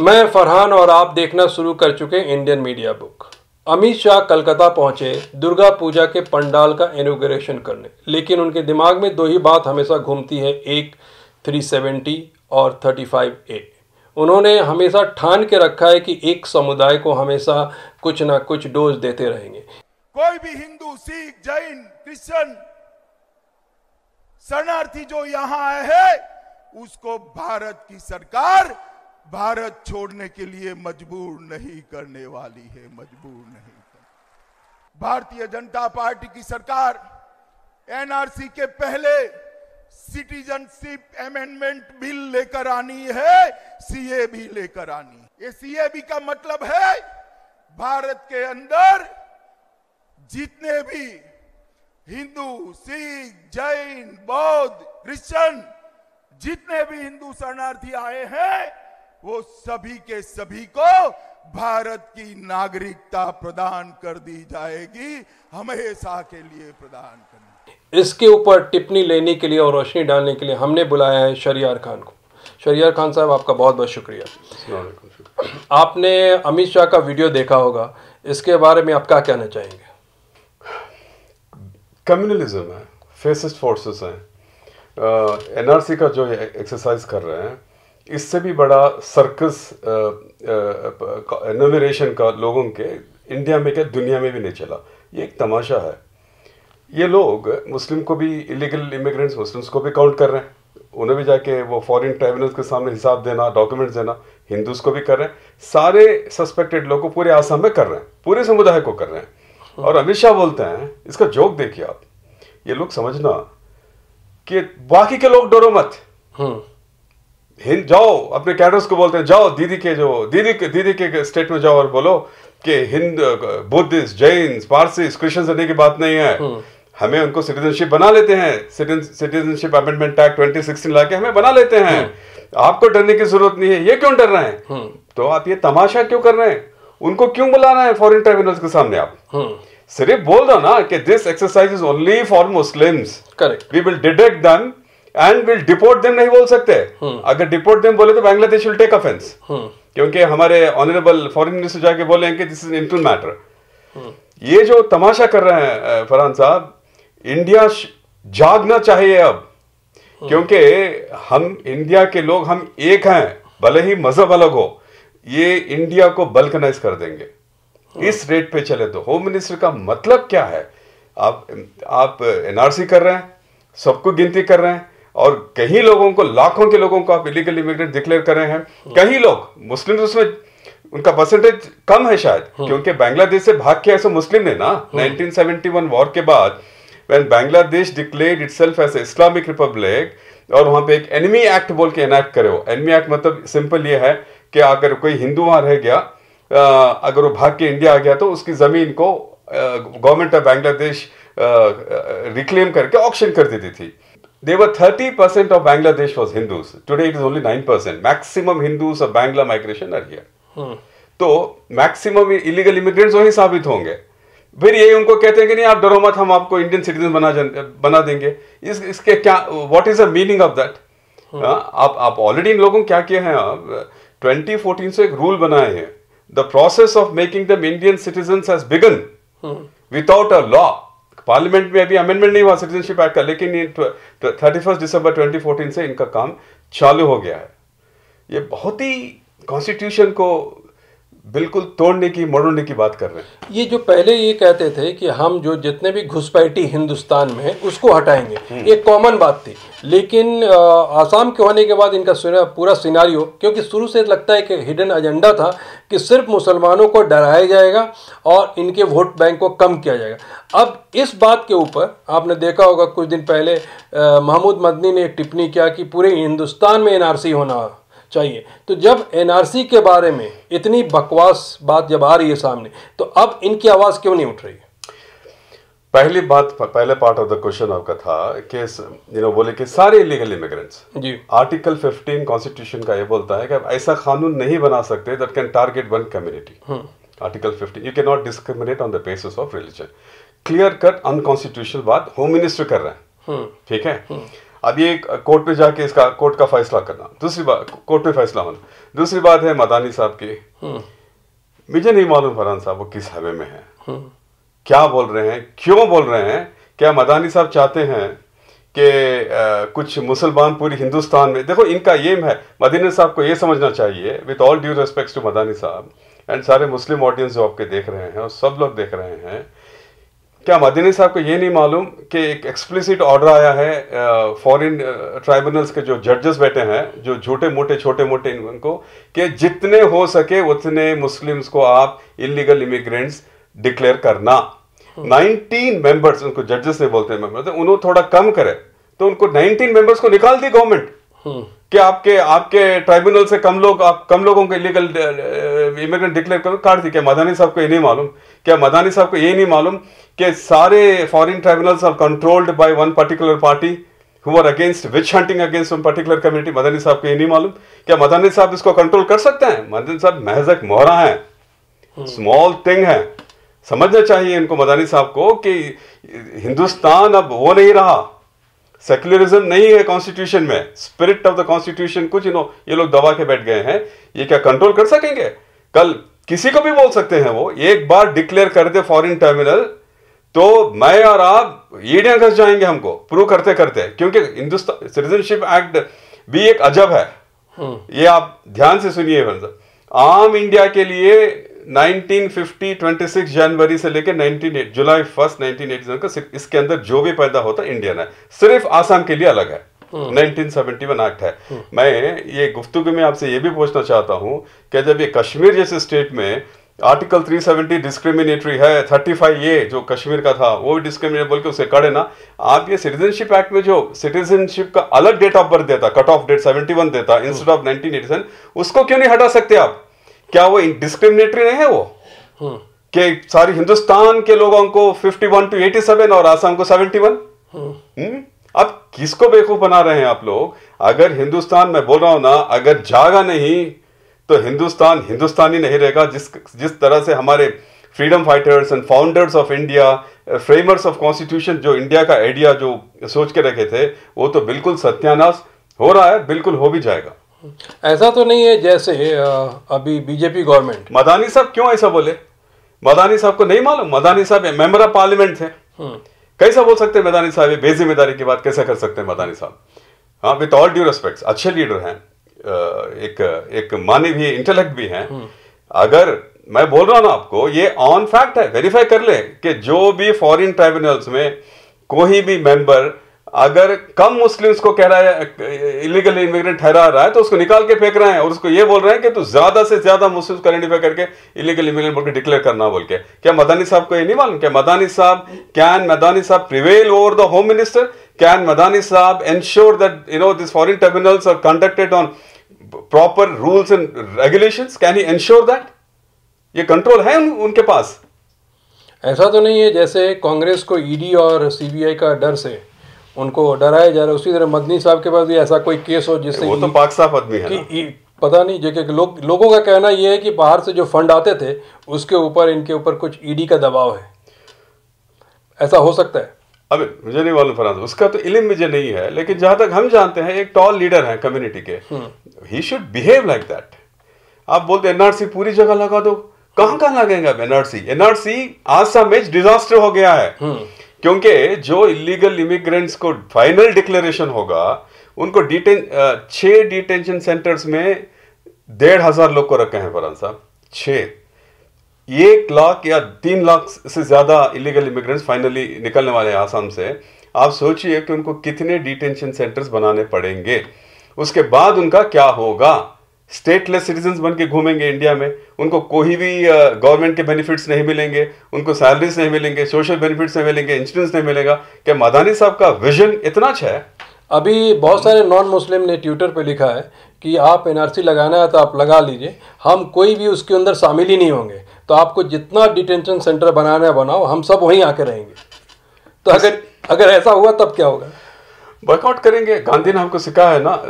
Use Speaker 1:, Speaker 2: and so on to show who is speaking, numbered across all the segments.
Speaker 1: मैं फरहान और आप देखना शुरू कर चुके Indian media book Amit Shah Calcutta पहुंचे दुर्गा पूजा के पंडाल का इनोग्रेशन करने लेकिन उनके दिमाग में दो ही बात हमेशा घूमती है एक 370 और 35 ए उन्होंने हमेशा ठान के रखा है कि एक समुदाय को हमेशा कुछ ना कुछ डोज देते रहेंगे
Speaker 2: कोई भी हिंदू सिख जैन क्रिश्चियन शरणार्थी जो यहाँ आए हैं उसको भारत की सरकार भारत छोड़ने के लिए मजबूर नहीं करने वाली है मजबूर नहीं भारतीय जनता पार्टी की सरकार एनआरसी के पहले सिटीजनशिप अमेंडमेंट बिल लेकर आनी है सीए भी लेकर आनी है ये सीए भी का मतलब है भारत के अंदर जितने भी हिंदू सिख जैन बौद्ध क्रिश्चियन जितने भी हिंदू शरणार्थी आए हैं वो सभी के सभी को भारत की नागरिकता प्रदान कर दी जाएगी हमेशा के लिए प्रदान
Speaker 1: करनी इसके ऊपर टिप्पणी लेने के लिए और रोशनी डालने के लिए हमने बुलाया है शरियार खान को शरियार खान साहब आपका बहुत बहुत शुक्रिया आपने अमित शाह का वीडियो देखा होगा इसके बारे में आप क्या कहना चाहेंगे
Speaker 2: कम्युनलिज्म है फेसिस्ट फोर्सेस हैं एनआरसी का जो एक्सरसाइज कर रहे हैं इससे भी बड़ा सर्कस नोमिनेशन का लोगों के इंडिया में क्या दुनिया में भी नहीं चला ये एक तमाशा है ये लोग मुस्लिम को भी इलीगल इमिग्रेंट्स मुस्लिम्स को भी काउंट कर रहे हैं उन्हें भी जाके वो फॉरेन ट्राइब्यूनल्स के सामने हिसाब देना डॉक्यूमेंट्स देना हिंदूज को भी कर रहे हैं सारे सस्पेक्टेड लोग को पूरे आसाम में कर रहे हैं पूरे समुदाय को कर रहे हैं और अमित शाह बोलते हैं इसका जोक देखिए आप ये लोग समझना कि बाकी के लोग डरो मत हम्म। हिंद जाओ अपने कैडर्स को बोलते हैं जाओ दीदी के जो दीदी के दीदी के स्टेट में जाओ और बोलो कि हिंद बुद्धिस्ट जैन पारसी क्रिश्चियन होने की बात नहीं है हम्म। हमें उनको सिटीजनशिप बना लेते हैं सिटीजनशिप अमेंडमेंट एक्ट ट्वेंटी 2016 लाके हमें बना लेते हैं हम्म। आपको डरने की जरूरत नहीं है ये क्यों डर रहे हैं हम्म। तो आप ये तमाशा क्यों कर रहे हैं उनको क्यों बुला रहे हैं फॉरेन ट्राइब्यूनल के सामने आप सिर्फ बोल दो ना कि this exercise is only for Muslims correct we will detect them and will deport them नहीं बोल सकते हम्म। अगर डिपोर्ट देम बोले तो बांग्लादेश विल टेक अफेंस क्योंकि हमारे ऑनरेबल फॉरेन मिनिस्टर जाके बोले कि दिस इज इंटर मैटर ये जो तमाशा कर रहे हैं फरहान साहब इंडिया जागना चाहिए अब हम्म। क्योंकि हम इंडिया के लोग हम एक हैं भले ही मजहब अलग हो ये इंडिया को बल्कनाइज कर देंगे हम्म। इस रेट पे चले तो होम मिनिस्टर का मतलब क्या है आप आप एनआरसी कर रहे हैं सबको गिनती कर रहे हैं और कहीं लोगों को लाखों के लोगों को आप इलीगल इमिग्रेंट डिक्लेयर कर रहे हैं हम्म। कहीं लोग मुस्लिम उसमें उनका परसेंटेज कम है शायद हम्म। क्योंकि बांग्लादेश से भाग के ऐसे मुस्लिम ने ना 1971 हम्म। वॉर के बाद when Bangladesh declare itself as Islamic republic और वहां पे एक एनिमी एक्ट बोल के एनैक्ट करे हो एनिमी एक्ट मतलब सिंपल ये है कि अगर कोई हिंदू वहां रह गया अगर वो भाग के इंडिया आ गया तो उसकी ज़मीन को गवर्नमेंट ऑफ बांग्लादेश रिक्लेम करके ऑप्शन कर देती थी they were 30% of Bangladesh was Hindus. Today it is only 9%. Maximum Hindus of Bangla migration are here. Hmm. तो मैक्सिमम इलीगल इमिग्रेंट्स वही साबित होंगे फिर ये उनको कहते हैं कि नहीं आप डरो मत हम आपको इंडियन सिटीजन बना जन, बना देंगे इस इसके क्या what is the meaning of that आप आप ऑलरेडी इन लोगों क्या किए हैं आप 2014 से एक रूल बनाए हैं the process of making them Indian citizen has begun without a law parliament में अभी अमेंडमेंट नहीं हुआ सिटीजनशिप एक्ट का लेकिन thirty first December twenty fourteen से इनका काम चालू हो गया है ये बहुत ही कॉन्स्टिट्यूशन को बिल्कुल तोड़ने की मरोड़ने की बात कर
Speaker 1: रहे हैं ये जो पहले ये कहते थे कि हम जो जितने भी घुसपैठी हिंदुस्तान में है उसको हटाएंगे हम्म। एक कॉमन बात थी लेकिन आसाम के होने के बाद इनका पूरा सिनारियो क्योंकि शुरू से लगता है कि हिडन एजेंडा था कि सिर्फ मुसलमानों को डराया जाएगा और इनके वोट बैंक को कम किया जाएगा अब इस बात के ऊपर आपने देखा होगा कुछ दिन पहले महमूद मदनी ने एक टिप्पणी किया कि पूरे हिंदुस्तान में एनआरसी होना चाहिए तो जब एनआरसी के बारे में इतनी बकवास बात जब आ रही है सामने तो अब इनकी आवाज़ क्यों नहीं उठ रही है
Speaker 2: पहली बात पहले पार्ट ऑफ द क्वेश्चन आपका था कि यू नो बोले कि सारे इलीगल इमिग्रेंट्स जी आर्टिकल 15 कॉन्स्टिट्यूशन का ये बोलता है कि आप ऐसा कानून नहीं बना सकते that can target one community article 15 you can not discriminate on the basis of religion clear cut unconstitutional बात होम मिनिस्टर कर रहे हैं हम्म। ठीक है हम्म। अब ये कोर्ट में जाके इसका कोर्ट का फैसला करना दूसरी बात कोर्ट में फैसला होना दूसरी बात है मदानी साहब की हम्म। मुझे नहीं मालूम फरहान साहब वो किस हवे में है हम्म। क्या बोल रहे हैं क्यों बोल रहे हैं क्या मदानी साहब चाहते हैं कि कुछ मुसलमान पूरी हिंदुस्तान में देखो इनका एम है मदीना साहब को ये समझना चाहिए with all due respect to Madani साहब एंड सारे मुस्लिम ऑडियंस जो आपके देख रहे हैं और सब लोग देख रहे हैं क्या मदनी साहब को ये नहीं मालूम कि एक एक्सप्लिसिट ऑर्डर आया है फॉरेन ट्राइब्यूनल्स के जो जजेस बैठे हैं जो छोटे मोटे छोटे मोटे इनको कि जितने हो सके उतने मुस्लिम्स को आप इलीगल इमिग्रेंट्स डिक्लेयर करना 19 हम्म। मेंबर्स उनको जजेस नहीं बोलते मेंबर्स मतलब उन्होंने थोड़ा कम करे तो उनको 19 मेंबर्स को निकाल दी गवर्नमेंट कि आपके आपके ट्राइब्यूनल से कम लोग आप कम लोगों को इलीगल इमिग्रेंट डिक्लेयर करो काट दी क्या मदानी साहब को ये नहीं मालूम क्या मदानी साहब को ये नहीं मालूम कि सारे foreign tribunals are controlled by one particular party who are against witch hunting against one particular community Madani साहब को ये नहीं मालूम क्या मदानी साहब इसको कंट्रोल कर सकते हैं मदानी साहब महज एक मोहरा है स्मॉल थिंग है समझना चाहिए इनको मदानी साहब को कि हिंदुस्तान अब वो नहीं रहा सेक्युलरिज्म नहीं है कॉन्स्टिट्यूशन में स्पिरिट ऑफ द कॉन्स्टिट्यूशन कुछ नो ये लोग दबा के बैठ गए हैं ये क्या कंट्रोल कर सकेंगे कल किसी को भी बोल सकते हैं वो एक बार डिक्लेयर कर दे फॉरिन टर्मिनल तो मैं और आप ईडियां घस जाएंगे हमको प्रूव करते करते क्योंकि हिंदुस्तान सिटीजनशिप एक्ट भी एक अजब है हम्म। ये आप ध्यान से सुनिए आम इंडिया के लिए 1950 26 जनवरी से लेकर 19 जुलाई फर्स्ट नाइनटीन का सिर्फ इसके अंदर जो भी पैदा होता है इंडियन है सिर्फ आसाम के लिए अलग है 1971 हम्म। एक्ट है हम्म। मैं ये गुफ्तगु में आपसे ये भी पूछना चाहता हूँ कि जब ये कश्मीर जैसे स्टेट में आर्टिकल 370 डिस्क्रिमिनेटरी है 35 ए जो कश्मीर का था वो भी डिस्क्रिमिनेट बोल के उसे कड़े ना आप ये सिटीजनशिप एक्ट में जो सिटीजनशिप का अलग डेट ऑफ बर्थ देता कट ऑफ डेट 71 देता इंस्टेड ऑफ 1987 उसको क्यों नहीं हटा सकते आप क्या वो डिस्क्रिमिनेटरी नहीं है वो हम्म। कि सारी हिंदुस्तान के लोगों को 51 टू 87 और आसाम को 71 हम्म। हम्म। अब किसको बेवकूफ बना रहे हैं आप लोग अगर हिंदुस्तान में बोल रहा हूं ना अगर जागा नहीं तो हिंदुस्तान हिंदुस्तानी नहीं रहेगा जिस जिस तरह से हमारे freedom fighters and founders of India framers of constitution जो इंडिया का आइडिया जो सोच के रखे थे वो तो बिल्कुल सत्यानाश हो रहा है बिल्कुल हो भी जाएगा ऐसा तो नहीं है जैसे अभी बीजेपी गवर्नमेंट मदानी साहब क्यों ऐसा बोले मदानी साहब को नहीं मालूम मदानी साहब मेंबर ऑफ पार्लियामेंट थे कैसा बोल सकते हैं मदानी साहब ये बेजिम्मेदारी की बात कैसा कर सकते हैं मदानी साहब हाँ विथ ऑल ड्यू रेस्पेक्ट अच्छे लीडर हैं एक एक माने भी इंटेलेक्ट भी हैं हम्म। अगर मैं बोल रहा हूं ना आपको ये ऑन फैक्ट है वेरीफाई कर ले कि जो भी फॉरेन ट्राइब्यूनल्स में कोई भी मेंबर अगर कम मुस्लिम्स को कह रहा है इलीगल इमिग्रेंट ठहरा रहा है तो उसको निकाल के फेंक रहे हैं और उसको ये बोल रहे हैं कि तू ज्यादा से ज्यादा मुस्लिम को आइडेंटिफाई करके इलीगल इमिग्रेंट बोल के डिक्लेयर करना बोल के क्या मदानी साहब को ये नहीं मालूम क्या मदानी साहब कैन मदानी साहब prevail over the home minister can Madani साहब ensure that you know this foreign terminals are conducted on proper rules and regulation
Speaker 1: can he ensure that ये कंट्रोल है उन, उनके पास ऐसा तो नहीं है जैसे कांग्रेस को ईडी e और सीबीआई का डर से उनको डराया जा रहा है उसी तरह मदनी साहब के पास भी ऐसा कोई केस हो जिससे वो तो पाक साफ आदमी है कि पता नहीं जैसे लो, लोगों का कहना यह है कि बाहर से जो फंड आते थे उसके ऊपर इनके ऊपर कुछ ईडी e का दबाव है ऐसा हो सकता है अबे मुझे नहीं मालूम फरहान उसका तो इलम मुझे नहीं है लेकिन जहां तक
Speaker 2: हम जानते हैं एक टॉल लीडर है कम्युनिटी के he should behave like that आप बोलते एनआरसी पूरी जगह लगा दो कहाँ कहाँ लगेगा एनआरसी एनआरसी आसाम में डिजास्टर हो गया है हम्म। क्योंकि जो इलीगल इमिग्रेंट्स को फाइनल डिक्लेरेशन होगा उनको डिटेन छः डिटेंशन सेंटर्स में डेढ़ हज़ार लोग को रखे हैं फरहान साहब छः एक लाख या तीन लाख से ज़्यादा इलीगल इमिग्रेंट्स फाइनली निकलने वाले हैं आसाम से आप सोचिए कि उनको कितने डिटेंशन सेंटर्स बनाने पड़ेंगे उसके बाद उनका क्या होगा स्टेटलेस सिटीजन्स बन के घूमेंगे इंडिया में उनको कोई भी गवर्नमेंट के बेनिफिट्स नहीं मिलेंगे उनको सैलरीज नहीं मिलेंगे सोशल
Speaker 1: बेनिफिट्स नहीं मिलेंगे इंश्योरेंस नहीं मिलेगा क्या मदानी साहब का विजन इतना अच्छा है अभी बहुत सारे नॉन मुस्लिम ने ट्विटर पे लिखा है कि आप एनआरसी लगाना है तो आप लगा लीजिए हम कोई भी उसके अंदर शामिल ही नहीं होंगे तो आपको जितना डिटेंशन सेंटर बनाना है बनाओ हम सब वहीं आके रहेंगे तो अगर अगर ऐसा हुआ तब क्या होगा बॉयकॉट करेंगे
Speaker 2: गांधी ने हमको सिखाया है ना आ,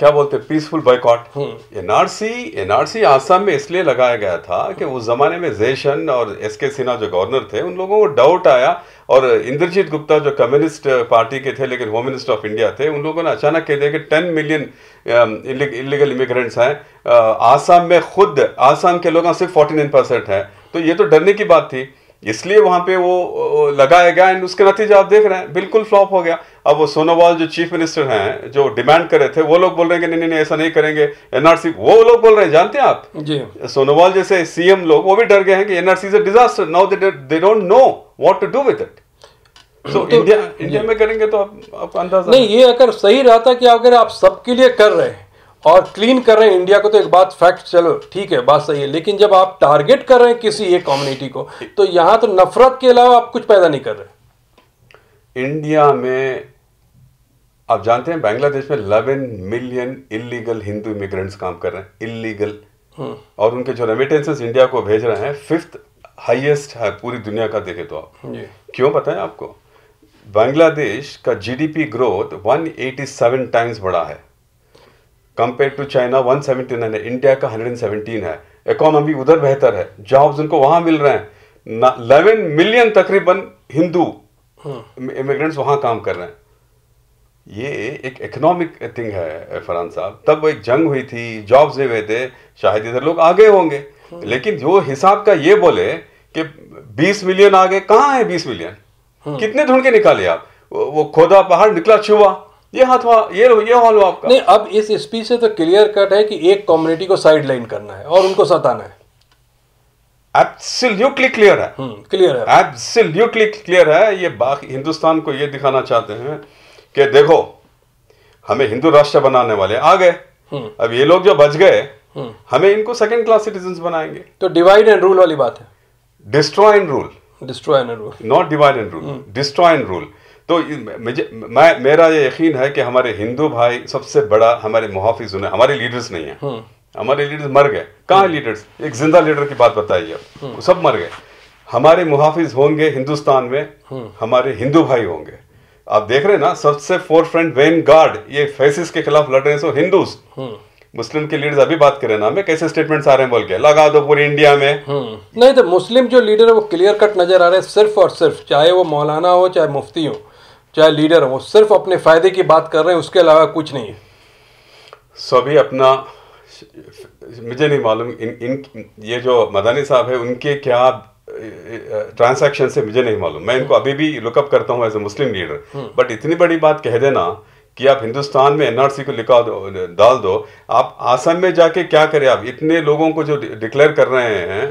Speaker 2: क्या बोलते हैं peaceful boycott hmm. NRC NRC Assam में इसलिए लगाया गया था कि उस जमाने में जयशन और एस के सिन्हा जो गवर्नर थे उन लोगों को डाउट आया और इंद्रजीत गुप्ता जो कम्युनिस्ट पार्टी के थे लेकिन होम मिनिस्टर ऑफ इंडिया थे उन लोगों ने अचानक कह दिया कि टेन मिलियन इलीगल इमिग्रेंट्स हैं आसाम में खुद आसाम के लोग सिर्फ फोर्टी नाइन परसेंट हैं तो ये तो डरने की बात थी इसलिए वहां पे वो लगाया गया एंड उसके नतीजे आप देख रहे हैं बिल्कुल फ्लॉप हो गया अब वो सोनोवाल जो चीफ मिनिस्टर हैं जो डिमांड कर रहे थे वो लोग बोल रहे हैं कि नहीं नहीं ऐसा नहीं करेंगे एनआरसी वो लोग बोल रहे हैं जानते हैं आप जी सोनोवाल जैसे सीएम लोग वो भी डर गए हैं कि NRC is a disaster now they don't know what
Speaker 1: to do with it so India
Speaker 2: India में करेंगे तो आप, आप अंदाजा नहीं ये
Speaker 1: अगर सही रहा था कि अगर आप सबके लिए कर रहे हैं और क्लीन कर रहे हैं इंडिया को तो एक बात फैक्ट चलो ठीक है बात सही है लेकिन जब आप टारगेट कर रहे हैं किसी एक कम्युनिटी को तो यहां तो नफरत के अलावा आप कुछ पैदा नहीं कर रहे इंडिया में आप जानते हैं
Speaker 2: बांग्लादेश में eleven million illegal Hindu immigrants काम कर रहे हैं इलीगल हम्म। और उनके जो रेमिटेंसेस इंडिया को भेज रहे हैं फिफ्थ हाईएस्ट है पूरी दुनिया का देखे तो आप क्यों पता है आपको बांग्लादेश का जीडीपी ग्रोथ 187 टाइम्स बड़ा है कंपेयर टू चाइना 179 है इंडिया का 117 है इकोनॉमी उधर बेहतर है जॉब्स उनको वहां मिल रहे हैं इलेवन मिलियन तकरीबन हिंदू इमिग्रेंट्स हाँ। वहां काम कर रहे हैं ये एक इकोनॉमिक थिंग है फरहान साहब तब वो एक जंग हुई थी जॉब्स नहीं हुए थे शायद इधर लोग आगे होंगे हाँ। लेकिन जो हिसाब का ये बोले कि 20 मिलियन आगे कहाँ है 20
Speaker 1: मिलियन हाँ। कितने ढूंढ के निकाले आप वो खोदा पहाड़ निकला छुआ ये हाथ ये लो ये हॉल आपका नहीं अब इस स्पीच से तो क्लियर कट है कि एक कम्युनिटी को साइड लाइन करना है और उनको सताना है एब्सोल्युटली क्लियर है क्लियर हम्म, है एब्सोल्युटली
Speaker 2: क्लियर है ये बाकी हिंदुस्तान को ये दिखाना चाहते हैं कि देखो हमें हिंदू राष्ट्र बनाने वाले आ गए हम्म। अब ये लोग जो बच गए हम्म। हमें इनको सेकंड क्लास सिटीजन बनाएंगे तो डिवाइड एंड रूल वाली बात है destroy and rule destroy and rule not divide and rule destroy and rule तो मुझे मैं मेरा ये यकीन है कि हमारे हिंदू भाई सबसे बड़ा हमारे मुहाफिज उन्हें हमारे लीडर्स नहीं है हम्म। हमारे लीडर्स मर गए कहाँ हम्म। लीडर्स एक जिंदा लीडर की बात बताइए आप हम्म। सब मर गए हमारे मुहाफिज होंगे हिंदुस्तान में हमारे हिंदू भाई होंगे आप देख रहे हैं ना सबसे फोर फ्रंट वेन गार्ड ये फैसिस के खिलाफ लड़ रहे हैं सो हिंदूज मुस्लिम के लीडर्स अभी बात करें ना हमें कैसे स्टेटमेंट्स आ रहे हैं बोल
Speaker 1: के लगा दो पूरे इंडिया में नहीं तो मुस्लिम जो लीडर है वो क्लियर कट नजर आ रहे हैं सिर्फ और सिर्फ चाहे वो मौलाना हो चाहे मुफ्ती हो चाहे लीडर हो वो सिर्फ अपने फ़ायदे की बात कर रहे हैं उसके अलावा कुछ नहीं है सभी अपना मुझे नहीं मालूम इन
Speaker 2: इन ये जो मदानी साहब है उनके क्या ट्रांसैक्शन से मुझे नहीं मालूम मैं इनको अभी भी लुकअप करता हूँ as a Muslim leader but इतनी बड़ी बात कह देना कि आप हिंदुस्तान में एनआरसी को लिखा दो डाल दो आप आसम में जाके क्या करें आप इतने लोगों को जो डिक्लेयर कर रहे हैं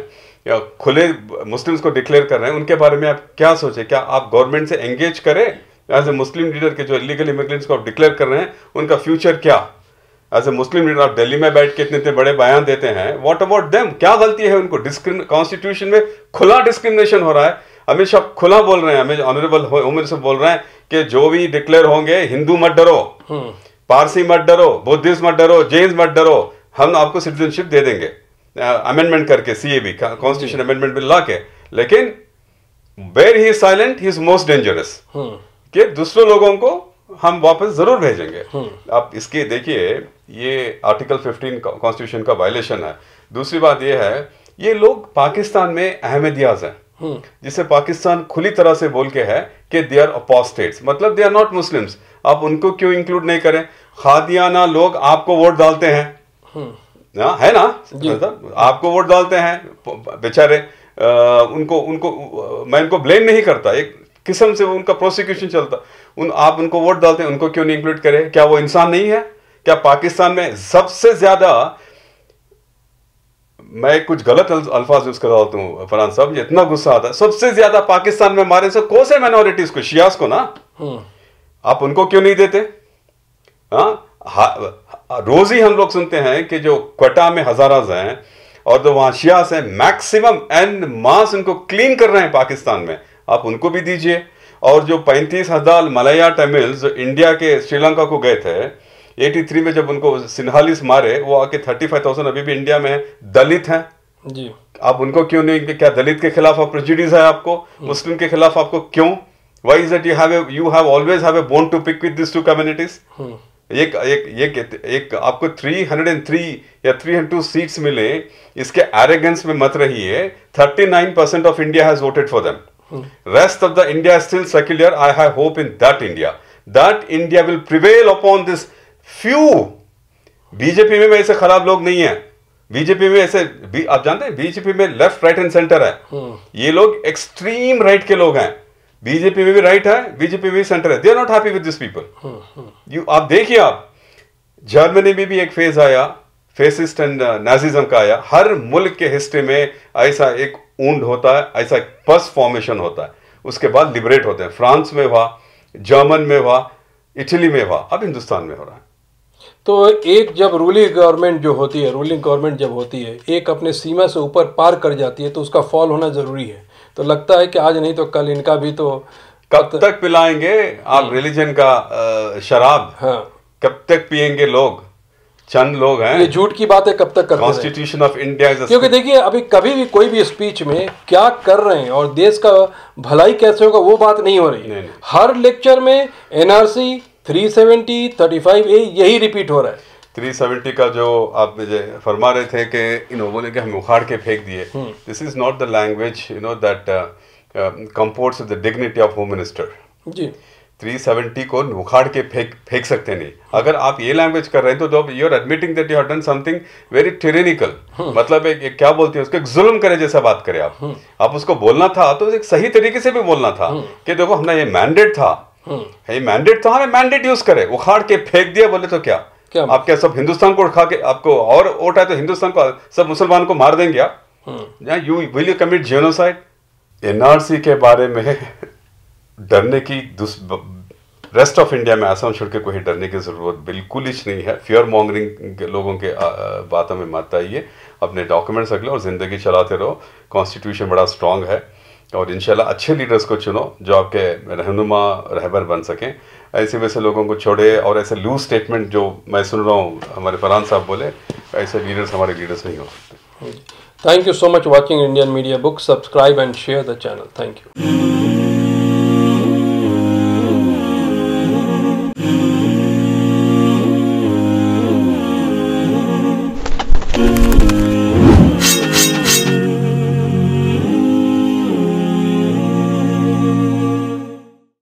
Speaker 2: या खुले मुस्लिम्स को डिक्लेयर कर रहे हैं उनके बारे में आप क्या सोचें क्या आप गवर्नमेंट से एंगेज करें एज ए मुस्लिम लीडर के जो इलीगल इमिग्रेंट्स को आप डिक्लेयर कर रहे हैं उनका फ्यूचर क्या एज ए मुस्लिम लीडर आप दिल्ली में बैठ के इतने इतने बड़े बयान देते हैं वॉट अबाउट देम क्या गलती है उनको कॉन्स्टिट्यूशन में खुला डिस्क्रिमिनेशन हो रहा है अमित शाह खुला बोल रहे हैं अमित ऑनरेबल उमर से बोल रहे हैं कि जो भी डिक्लेयर होंगे हिंदू मत डरो हम्म। पारसी मत डरो बुद्धिस्ट मत डरो जेन्स मत डरो हम आपको सिटीजनशिप दे देंगे अमेंडमेंट करके C A B constitution amendment bill ला के लेकिन where he silent he is most dangerous कि दूसरे लोगों को हम वापस जरूर भेजेंगे हम्म। आप इसके देखिए ये आर्टिकल 15 कॉन्स्टिट्यूशन का वायलेशन है दूसरी बात ये है ये लोग पाकिस्तान में अहमदियाज हैं हम्म। जिसे पाकिस्तान खुली तरह से बोल के है कि दे आर अपोस्टेट्स मतलब दे आर नॉट मुस्लिम्स आप उनको क्यों इंक्लूड नहीं करें खादियाना लोग आपको वोट डालते हैं
Speaker 1: हम्म। ना है ना मतलब
Speaker 2: आपको वोट डालते हैं बेचारे उनको उनको मैं उनको ब्लेम नहीं करता एक किस्म से वो उनका प्रोसिक्यूशन चलता उन आप उनको वोट डालते हैं उनको क्यों नहीं इंक्लूड करें क्या वो इंसान नहीं है क्या पाकिस्तान में सबसे ज्यादा मैं कुछ गलत अल्फाज यूज कर डालता हूँ फरहान साहब ये इतना गुस्सा आता है सबसे ज्यादा पाकिस्तान में मारे से कौन से माइनॉरिटीज को शियास को ना हम्म। आप उनको क्यों नहीं देते हाँ रोज ही हम लोग सुनते हैं कि जो क्वेटा में हजाराज हैं और जो वहां शियास हैं मैक्सिमम एंड मास उनको क्लीन कर रहे हैं पाकिस्तान में आप उनको भी दीजिए और जो पैंतीस हज़ार मलया टमिल्स जो इंडिया के श्रीलंका को गए थे 83 में जब उनको सिन्हालिस मारे वो आके 35,000 अभी भी इंडिया में दलित हैं जी आप उनको क्यों नहीं क्या दलित के खिलाफ आप प्रेजुडिस है आपको मुस्लिम के खिलाफ आपको क्यों why is you have you have always have a bone to pick with this two communities एक एक एक एक आपको 303 या 302 सीट्स मिले इसके एरेगेंस में मत रहिए 39 percent of India has voted for them rest of the India still secular I I have hope in that India. That India will prevail upon this BJP में ऐसे खराब लोग नहीं है बीजेपी में ऐसे आप जानते हैं बीजेपी में लेफ्ट राइट एंड सेंटर है हम्म. ये लोग एक्सट्रीम राइट के लोग हैं बीजेपी में भी राइट है बीजेपी में भी सेंटर है they are not happy with this people you आप देखिए आप जर्मनी में भी एक फेज आया फेसिस्ट एंड नाजिज्म का आया हर मुल्क के हिस्ट्री में ऐसा एक ऊंड होता है ऐसा एक पस फॉर्मेशन होता है उसके बाद लिबरेट होते हैं फ्रांस में हुआ जर्मन में हुआ इटली में हुआ अब हिंदुस्तान में हो रहा है
Speaker 1: तो एक जब रूलिंग गवर्नमेंट जो होती है रूलिंग गवर्नमेंट जब होती है एक अपने सीमा से ऊपर पार कर जाती है तो उसका फॉल होना ज़रूरी है तो लगता है कि आज नहीं तो कल इनका भी तो कब तक पिलाएंगे आप हाँ। रिलीजन का शराब हाँ कब तक पियेंगे लोग चंद लोग हैं ये झूठ की बातें कब तक करते कॉन्स्टिट्यूशन ऑफ इंडिया क्योंकि देखिए अभी कभी भी कोई भी स्पीच में क्या कर रहे हैं और देश का भलाई कैसे होगा वो बात नहीं हो रही नहीं, नहीं। हर लेक्चर में एनआरसी 370 35 ए यही रिपीट हो रहा है
Speaker 2: 370 का जो आप मुझे फरमा रहे थे कि यू नो बोले कि हम उखाड़ के फेंक दिए this is not the language you know that comports the dignity of home minister ji 370 को नुखाड़ के फेंक फेंक सकते नहीं अगर आप ये लैंग्वेज कर रहे हैं तो जब you are admitting that you have done something very tyrannical मतलब एक, एक क्या बोलते हैं उसको एक जुल्म करें जैसा बात करें आप हम्म। आप उसको बोलना था तो एक सही तरीके से भी बोलना था हम्म। कि देखो हमने ये मैंडेट था हम्म। ये मैंडेट था तो हमें मैंडेट यूज करे उखाड़ के फेंक दिया बोले तो क्या क्या आप क्या सब हिंदुस्तान को उठा के आपको और वोट आए तो हिंदुस्तान को सब मुसलमान को मार देंगे आप you will you commit genocide NRC के बारे में डरने की रेस्ट ऑफ इंडिया में आसाम छोड़ के कोई डरने की ज़रूरत बिल्कुल ही नहीं है फियर मॉन्गरिंग के लोगों के बातों में मत आइए अपने डॉक्यूमेंट्स रख लो और ज़िंदगी चलाते रहो कॉन्स्टिट्यूशन बड़ा स्ट्रांग है और इन अच्छे लीडर्स को चुनो जो आपके रहनुमा रहबर बन सकें ऐसे वैसे लोगों को छोड़े और ऐसे लूज स्टेटमेंट जो मैं सुन रहा हूँ हमारे फरहान साहब बोले ऐसे लीडर्स हमारे लीडर्स नहीं हो
Speaker 1: सकते thank you so much watching Indian media book subscribe and share the channel thank you